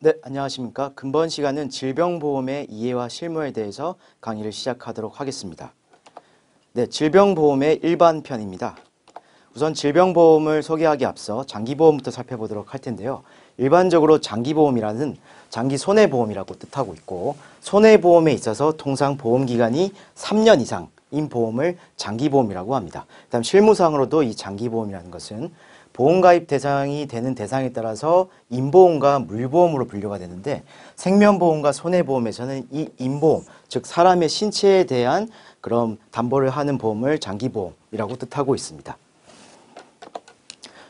네, 안녕하십니까. 금번 시간은 질병보험의 이해와 실무에 대해서 강의를 시작하도록 하겠습니다. 네, 질병보험의 일반 편입니다. 우선 질병보험을 소개하기 앞서 장기보험부터 살펴보도록 할 텐데요. 일반적으로 장기보험이라는 장기 손해보험이라고 뜻하고 있고 손해보험에 있어서 통상 보험기간이 3년 이상 인 보험을 장기보험이라고 합니다. 그다음 실무상으로도 이 장기보험이라는 것은 보험가입 대상이 되는 대상에 따라서 인보험과 물보험으로 분류가 되는데 생명보험과 손해보험에서는 이 인보험, 즉 사람의 신체에 대한 그런 담보를 하는 보험을 장기보험이라고 뜻하고 있습니다.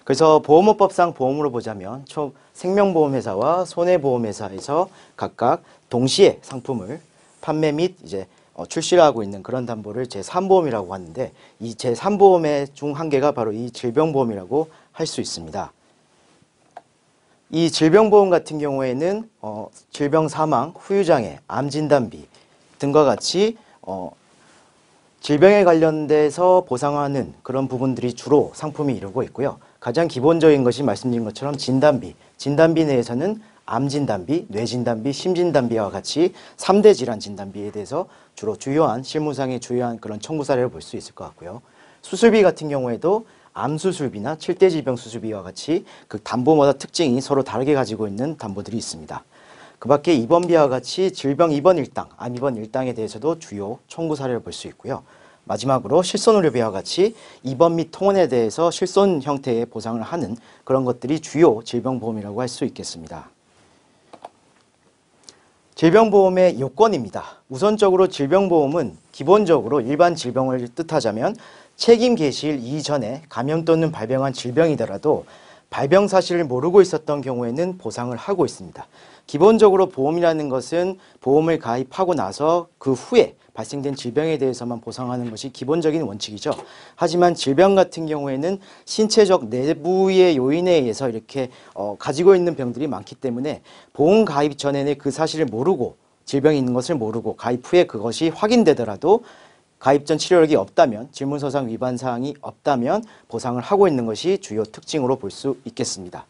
그래서 보험업법상 보험으로 보자면 총 생명보험회사와 손해보험회사에서 각각 동시에 상품을 판매 및 이제 어, 출시를 하고 있는 그런 담보를 제3보험이라고 하는데 이 제3보험의 중 한 개가 바로 이 질병보험이라고 할수 있습니다. 이 질병보험 같은 경우에는 어, 질병 사망, 후유장애, 암진단비 등과 같이 어, 질병에 관련돼서 보상하는 그런 부분들이 주로 상품이 이루고 있고요. 가장 기본적인 것이 말씀드린 것처럼 진단비, 진단비 내에서는 암진단비, 뇌진단비, 심진단비와 같이 삼대 질환 진단비에 대해서 주로 주요한 실무상의 주요한 그런 청구 사례를 볼 수 있을 것 같고요. 수술비 같은 경우에도 암수술비나 칠대 질병 수술비와 같이 그 담보마다 특징이 서로 다르게 가지고 있는 담보들이 있습니다. 그 밖에 입원비와 같이 질병 입원 일당, 암 입원 일당에 대해서도 주요 청구 사례를 볼 수 있고요. 마지막으로 실손의료비와 같이 입원 및 통원에 대해서 실손 형태의 보상을 하는 그런 것들이 주요 질병보험이라고 할 수 있겠습니다. 질병보험의 요건입니다. 우선적으로 질병보험은 기본적으로 일반 질병을 뜻하자면 책임 개시일 이전에 감염 또는 발병한 질병이더라도 발병 사실을 모르고 있었던 경우에는 보상을 하고 있습니다. 기본적으로 보험이라는 것은 보험을 가입하고 나서 그 후에 발생된 질병에 대해서만 보상하는 것이 기본적인 원칙이죠. 하지만 질병 같은 경우에는 신체적 내부의 요인에 의해서 이렇게 어, 가지고 있는 병들이 많기 때문에 보험 가입 전에는 그 사실을 모르고 질병이 있는 것을 모르고 가입 후에 그것이 확인되더라도 가입 전 치료력이 없다면 질문서상 위반 사항이 없다면 보상을 하고 있는 것이 주요 특징으로 볼 수 있겠습니다.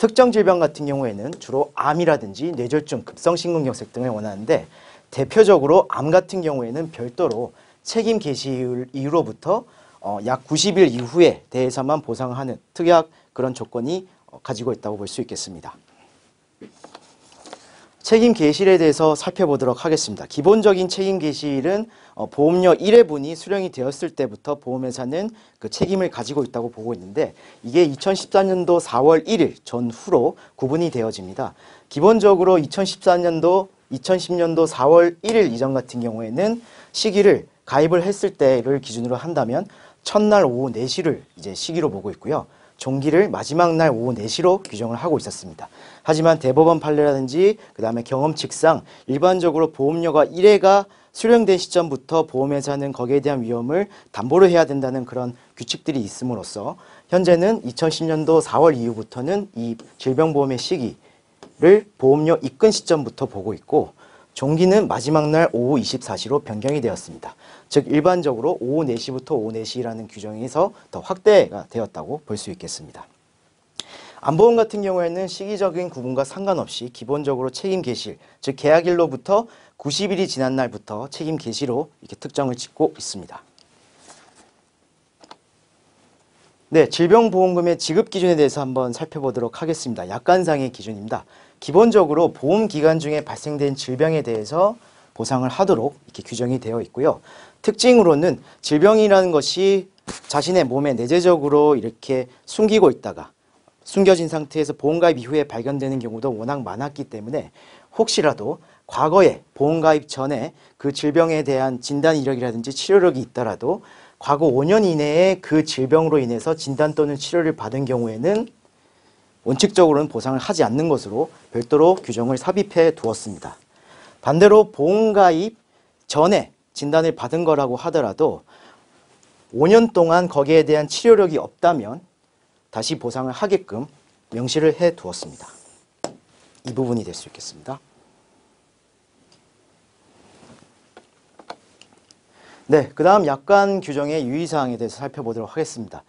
특정 질병 같은 경우에는 주로 암이라든지 뇌졸중, 급성심근경색 등을 원하는데 대표적으로 암 같은 경우에는 별도로 책임 개시일 이후로부터 어, 약 90일 이후에 대해서만 보상하는 특약 그런 조건이 어, 가지고 있다고 볼 수 있겠습니다. 책임 개시에 대해서 살펴보도록 하겠습니다. 기본적인 책임 개시일은 어, 보험료 1회분이 수령이 되었을 때부터 보험회사는 그 책임을 가지고 있다고 보고 있는데 이게 2014년도 4월 1일 전후로 구분이 되어집니다. 기본적으로 2014년도 2010년도 4월 1일 이전 같은 경우에는 시기를 가입을 했을 때를 기준으로 한다면 첫날 오후 4시를 이제 시기로 보고 있고요. 종기를 마지막 날 오후 4시로 규정을 하고 있었습니다. 하지만 대법원 판례라든지 그 다음에 경험칙상 일반적으로 보험료가 1회가 수령된 시점부터 보험회사는 거기에 대한 위험을 담보로 해야 된다는 그런 규칙들이 있음으로써 현재는 2010년도 4월 이후부터는 이 질병보험의 시기를 보험료 입금 시점부터 보고 있고 종기는 마지막 날 오후 24시로 변경이 되었습니다. 즉 일반적으로 오후 4시부터 오후 4시라는 규정에서 더 확대가 되었다고 볼 수 있겠습니다. 안보원 같은 경우에는 시기적인 구분과 상관없이 기본적으로 책임 개시, 즉 계약일로부터 90일이 지난 날부터 책임 개시로 이렇게 특정을 짓고 있습니다. 네, 질병보험금의 지급 기준에 대해서 한번 살펴보도록 하겠습니다. 약관상의 기준입니다. 기본적으로 보험 기간 중에 발생된 질병에 대해서 보상을 하도록 이렇게 규정이 되어 있고요. 특징으로는 질병이라는 것이 자신의 몸에 내재적으로 이렇게 숨기고 있다가 숨겨진 상태에서 보험가입 이후에 발견되는 경우도 워낙 많았기 때문에 혹시라도 과거에 보험가입 전에 그 질병에 대한 진단 이력이라든지 치료력이 있더라도 과거 5년 이내에 그 질병으로 인해서 진단 또는 치료를 받은 경우에는 원칙적으로는 보상을 하지 않는 것으로 별도로 규정을 삽입해 두었습니다. 반대로 보험가입 전에 진단을 받은 거라고 하더라도 5년 동안 거기에 대한 치료력이 없다면 다시 보상을 하게끔 명시를 해 두었습니다. 이 부분이 될 수 있겠습니다. 네, 그 다음 약관 규정의 유의사항에 대해서 살펴보도록 하겠습니다.